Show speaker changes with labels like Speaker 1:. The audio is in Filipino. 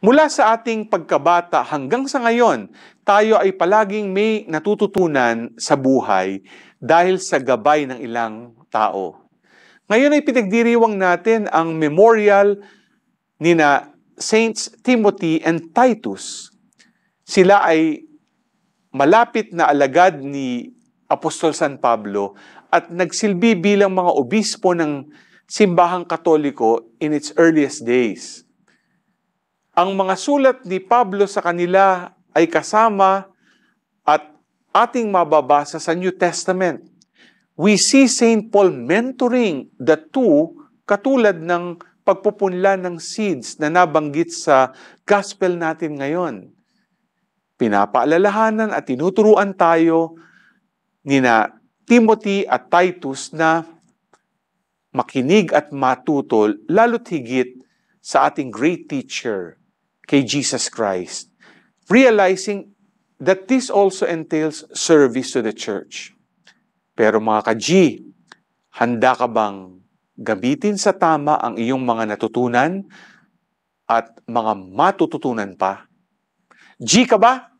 Speaker 1: Mula sa ating pagkabata hanggang sa ngayon, tayo ay palaging may natututunan sa buhay dahil sa gabay ng ilang tao. Ngayon ay pinagdiriwang natin ang memorial ni na Saints Timothy and Titus. Sila ay malapit na alagad ni Apostol San Pablo at nagsilbi bilang mga obispo ng simbahang katoliko in its earliest days ang mga sulat ni Pablo sa kanila ay kasama at ating mababasa sa New Testament. We see St. Paul mentoring the two katulad ng pagpupunla ng seeds na nabanggit sa gospel natin ngayon. Pinapaalalahanan at tinuturuan tayo ni na Timothy at Titus na makinig at matutol lalo't higit sa ating great teacher, kay Jesus Christ, realizing that this also entails service to the church. Pero mga ka-G, handa ka bang gamitin sa tama ang iyong mga natutunan at mga matututunan pa? G ka ba?